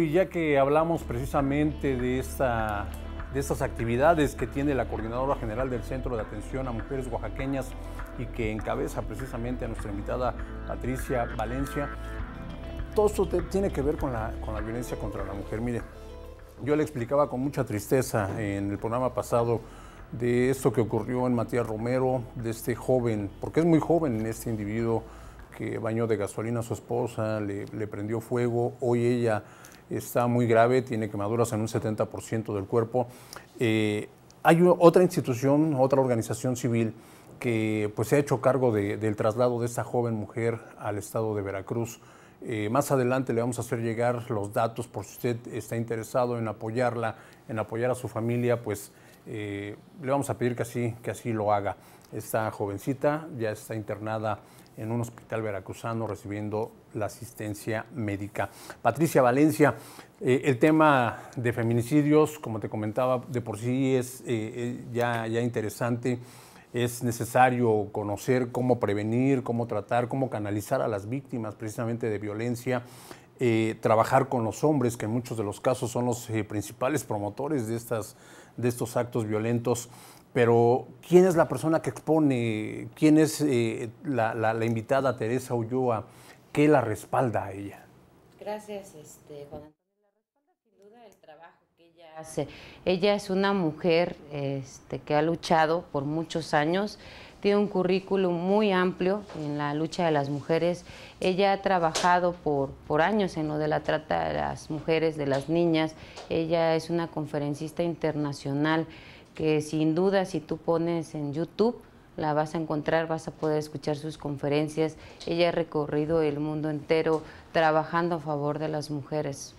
y ya que hablamos precisamente de, esta, de estas actividades que tiene la Coordinadora General del Centro de Atención a Mujeres Oaxaqueñas y que encabeza precisamente a nuestra invitada Patricia Valencia, todo esto tiene que ver con la, con la violencia contra la mujer. Mire, yo le explicaba con mucha tristeza en el programa pasado de esto que ocurrió en Matías Romero, de este joven, porque es muy joven este individuo que bañó de gasolina a su esposa, le, prendió fuego, hoy ella está muy grave, tiene quemaduras en un 70% del cuerpo. Eh, hay otra institución, otra organización civil que pues, se ha hecho cargo del traslado de esta joven mujer al estado de Veracruz. Eh, más adelante le vamos a hacer llegar los datos por si usted está interesado en apoyarla, en apoyar a su familia, pues eh, le vamos a pedir que así, que así lo haga. Esta jovencita ya está internada en un hospital veracruzano recibiendo la asistencia médica. Patricia Valencia, eh, el tema de feminicidios, como te comentaba, de por sí es eh, eh, ya, ya interesante. Es necesario conocer cómo prevenir, cómo tratar, cómo canalizar a las víctimas precisamente de violencia. trabajar con los hombres, que en muchos de los casos son los principales promotores de, estas, de estos actos violentos pero ¿quién es la persona que expone? ¿Quién es eh, la, invitada Teresa Ulloa? ¿Qué la respalda a ella? Gracias, este, Juan Antonio. Sin duda el trabajo que ella hace. Ella es una mujer este, que ha luchado por muchos años, tiene un currículum muy amplio en la lucha de las mujeres. Ella ha trabajado por, por años en lo de la trata de las mujeres, de las niñas. Ella es una conferencista internacional que sin duda si tú pones en YouTube la vas a encontrar, vas a poder escuchar sus conferencias. Ella ha recorrido el mundo entero trabajando a favor de las mujeres.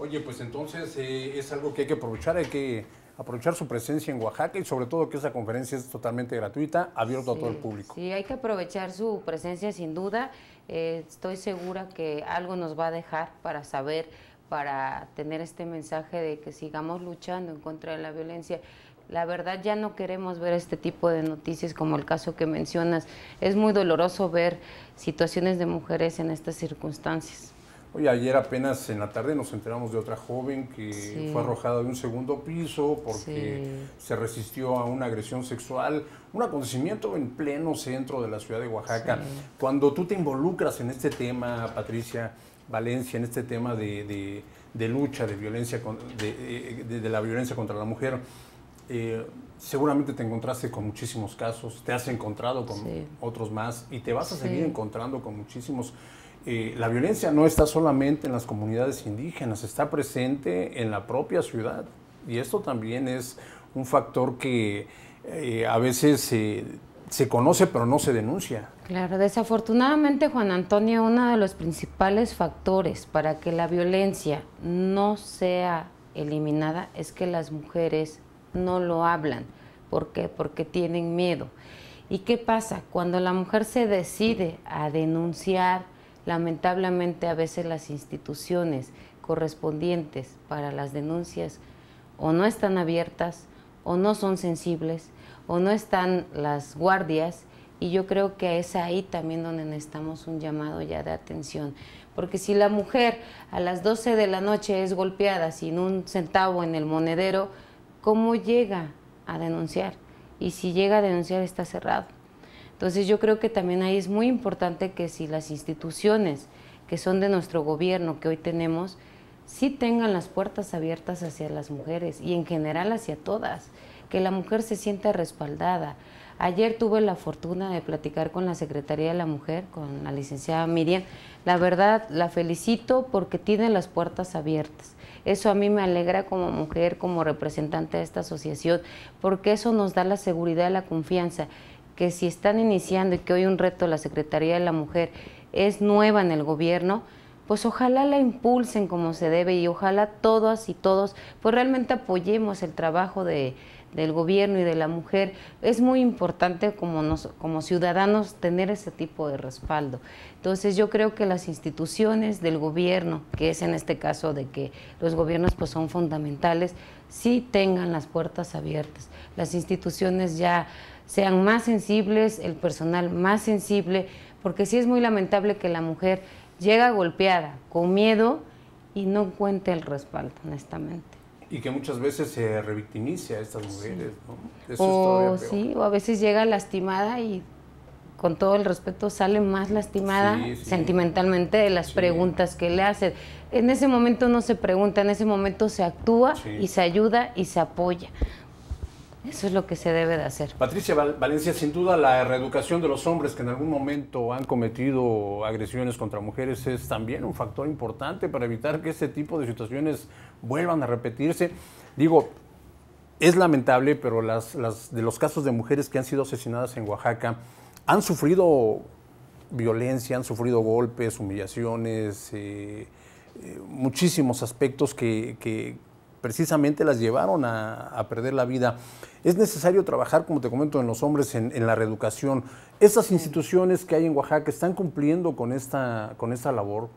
Oye, pues entonces eh, es algo que hay que aprovechar, hay que aprovechar su presencia en Oaxaca y sobre todo que esa conferencia es totalmente gratuita, abierta a todo el público. Sí, hay que aprovechar su presencia sin duda. Eh, estoy segura que algo nos va a dejar para saber, para tener este mensaje de que sigamos luchando en contra de la violencia. La verdad ya no queremos ver este tipo de noticias como el caso que mencionas. Es muy doloroso ver situaciones de mujeres en estas circunstancias. Hoy ayer apenas en la tarde nos enteramos de otra joven que fue arrojada de un segundo piso porque se resistió a una agresión sexual, un acontecimiento en pleno centro de la ciudad de Oaxaca. Cuando tú te involucras en este tema, Patricia Valencia, en este tema de, lucha, de violencia, eh, de la violencia contra la mujer, eh, seguramente te encontraste con muchísimos casos, te has encontrado con otros más y te vas a seguir encontrando con muchísimos. Eh, la violencia no está solamente en las comunidades indígenas, está presente en la propia ciudad. Y esto también es un factor que eh, a veces se conoce pero no se denuncia. Claro, desafortunadamente Juan Antonio, uno de los principales factores para que la violencia no sea eliminada es que las mujeres no lo hablan. ¿Por qué? Porque tienen miedo. ¿Y qué pasa? Cuando la mujer se decide a denunciar, lamentablemente a veces las instituciones correspondientes para las denuncias o no están abiertas, o no son sensibles, o no están las guardias, y yo creo que es ahí también donde necesitamos un llamado ya de atención. Porque si la mujer a las 12 de la noche es golpeada sin un centavo en el monedero, cómo llega a denunciar y si llega a denunciar está cerrado. Entonces yo creo que también ahí es muy importante que si las instituciones que son de nuestro gobierno que hoy tenemos, sí tengan las puertas abiertas hacia las mujeres y en general hacia todas, que la mujer se sienta respaldada. Ayer tuve la fortuna de platicar con la Secretaría de la Mujer, con la licenciada Miriam. La verdad, la felicito porque tiene las puertas abiertas. Eso a mí me alegra como mujer, como representante de esta asociación, porque eso nos da la seguridad y la confianza que si están iniciando y que hoy un reto la Secretaría de la Mujer es nueva en el gobierno, pues ojalá la impulsen como se debe y ojalá todas y todos pues realmente apoyemos el trabajo del gobierno y de la mujer. Es muy importante como, como ciudadanos tener ese tipo de respaldo. Entonces yo creo que las instituciones del gobierno, que es en este caso de que los gobiernos pues son fundamentales, sí tengan las puertas abiertas. Las instituciones ya sean más sensibles, el personal más sensible, porque sí es muy lamentable que la mujer llega golpeada, con miedo y no cuenta el respaldo, honestamente. Y que muchas veces se revictimice a estas mujeres, ¿no? Eso o, Sí, o a veces llega lastimada y con todo el respeto sale más lastimada sentimentalmente de las preguntas que le hacen. En ese momento no se pregunta, en ese momento se actúa y se ayuda y se apoya. Eso es lo que se debe de hacer. Patricia Valencia, sin duda la reeducación de los hombres que en algún momento han cometido agresiones contra mujeres es también un factor importante para evitar que este tipo de situaciones vuelvan a repetirse. Digo, es lamentable, pero las, las de los casos de mujeres que han sido asesinadas en Oaxaca han sufrido violencia, han sufrido golpes, humillaciones, eh, eh, muchísimos aspectos que precisamente las llevaron a, perder la vida. Es necesario trabajar, como te comento, en los hombres, en, la reeducación. ¿Estas instituciones que hay en Oaxaca están cumpliendo con esta, con esta labor?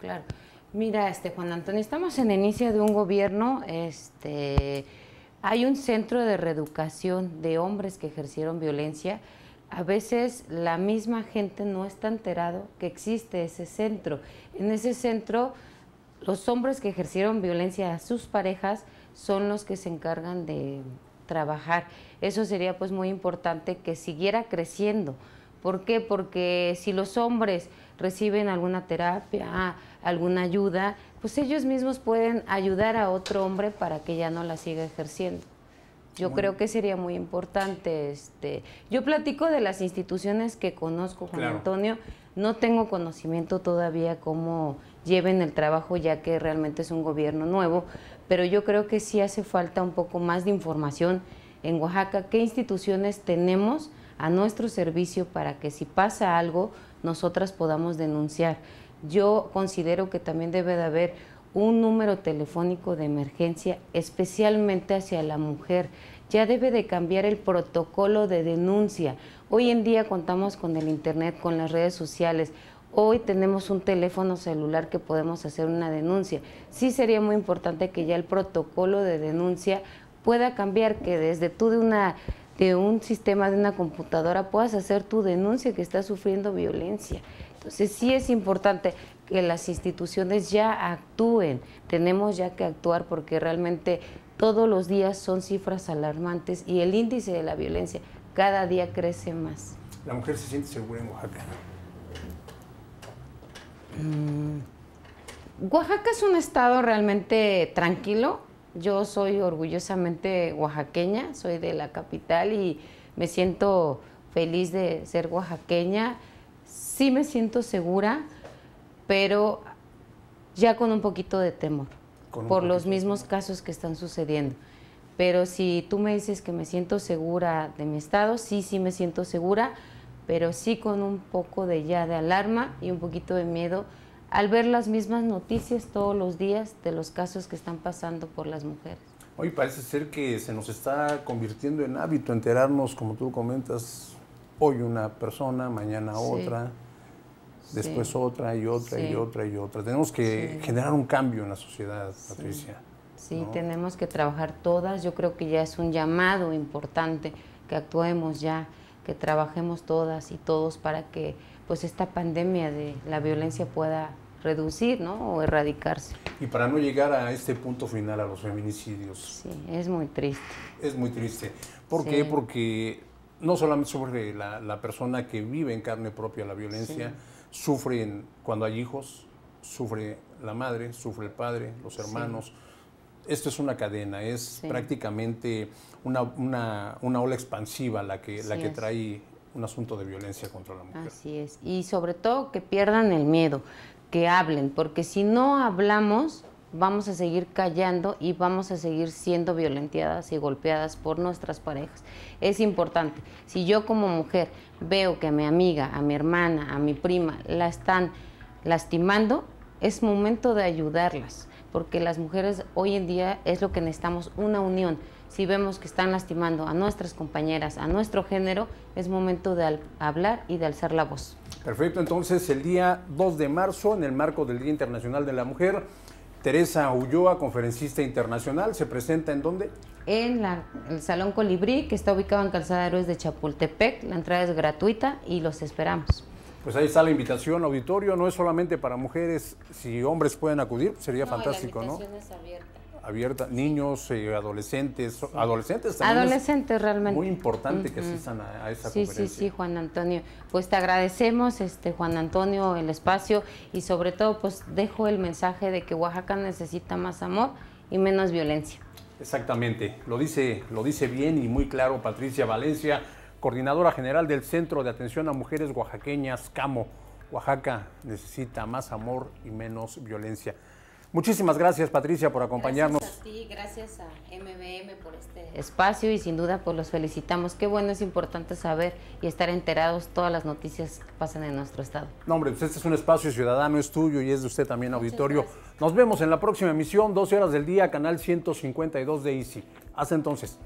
Claro. Mira, este, Juan Antonio, estamos en inicio de un gobierno. Este, hay un centro de reeducación de hombres que ejercieron violencia. A veces la misma gente no está enterado que existe ese centro. En ese centro los hombres que ejercieron violencia a sus parejas son los que se encargan de trabajar. Eso sería pues muy importante que siguiera creciendo. ¿Por qué? Porque si los hombres reciben alguna terapia, alguna ayuda, pues ellos mismos pueden ayudar a otro hombre para que ya no la siga ejerciendo. Yo creo que sería muy importante. Este, yo platico de las instituciones que conozco, Juan Antonio. No tengo conocimiento todavía cómo lleven el trabajo, ya que realmente es un gobierno nuevo, pero yo creo que sí hace falta un poco más de información en Oaxaca. ¿Qué instituciones tenemos a nuestro servicio para que si pasa algo, nosotras podamos denunciar? Yo considero que también debe de haber un número telefónico de emergencia especialmente hacia la mujer. Ya debe de cambiar el protocolo de denuncia. Hoy en día contamos con el Internet, con las redes sociales. Hoy tenemos un teléfono celular que podemos hacer una denuncia. Sí sería muy importante que ya el protocolo de denuncia pueda cambiar, que desde tú de una de un sistema de una computadora puedas hacer tu denuncia que está sufriendo violencia. Entonces sí es importante que las instituciones ya actúen, tenemos ya que actuar porque realmente todos los días son cifras alarmantes y el índice de la violencia cada día crece más. ¿La mujer se siente segura en Oaxaca? Mm, Oaxaca es un estado realmente tranquilo, yo soy orgullosamente oaxaqueña, soy de la capital y me siento feliz de ser oaxaqueña. Sí me siento segura, pero ya con un poquito de temor por los mismos casos que están sucediendo. Pero si tú me dices que me siento segura de mi estado, sí, sí me siento segura, pero sí con un poco de ya de alarma y un poquito de miedo al ver las mismas noticias todos los días de los casos que están pasando por las mujeres. Hoy parece ser que se nos está convirtiendo en hábito enterarnos, como tú comentas, hoy una persona, mañana otra, después otra y otra y otra y otra. Tenemos que generar un cambio en la sociedad, Patricia. Sí, tenemos que trabajar todas. Yo creo que ya es un llamado importante que actuemos ya, que trabajemos todas y todos para que pues esta pandemia de la violencia pueda reducir ¿no? o erradicarse. Y para no llegar a este punto final, a los feminicidios. Sí, es muy triste. Es muy triste. ¿Por qué? Porque no solamente sufre la, persona que vive en carne propia la violencia, sufre, sufren cuando hay hijos, sufre la madre, sufre el padre, los hermanos. Esto es una cadena, es prácticamente una, ola expansiva la que, la que trae un asunto de violencia contra la mujer. Así es, y sobre todo que pierdan el miedo, que hablen, porque si no hablamos, vamos a seguir callando y vamos a seguir siendo violenteadas y golpeadas por nuestras parejas. Es importante, si yo como mujer veo que a mi amiga, a mi hermana, a mi prima la están lastimando, es momento de ayudarlas, porque las mujeres hoy en día es lo que necesitamos, una unión si vemos que están lastimando a nuestras compañeras, a nuestro género, es momento de hablar y de alzar la voz. Perfecto, entonces el día 2 de marzo, en el marco del Día Internacional de la Mujer, Teresa Ulloa, conferencista internacional, se presenta en dónde? En el Salón Colibrí, que está ubicado en Calzada Héroes de Chapultepec. La entrada es gratuita y los esperamos. Pues ahí está la invitación, auditorio, no es solamente para mujeres, si hombres pueden acudir, sería fantástico, ¿no? abierta, niños, eh, adolescentes, adolescentes también. Adolescentes realmente. Muy importante que asistan a, esa esa sí, Sí, sí, Juan Antonio. Pues te agradecemos, este Juan Antonio, el espacio y sobre todo, pues dejo el mensaje de que Oaxaca necesita más amor y menos violencia. Exactamente, lo dice, lo dice bien y muy claro Patricia Valencia, coordinadora general del Centro de Atención a Mujeres Oaxaqueñas, CAMO. Oaxaca necesita más amor y menos violencia. Muchísimas gracias, Patricia, por acompañarnos. Gracias a ti, gracias a MBM por este espacio y sin duda pues los felicitamos. Qué bueno, es importante saber y estar enterados todas las noticias que pasan en nuestro estado. No, hombre, pues, este es un espacio ciudadano, es tuyo y es de usted también, auditorio. Nos vemos en la próxima emisión, 12 horas del día, canal 152 de ICI. Hasta entonces.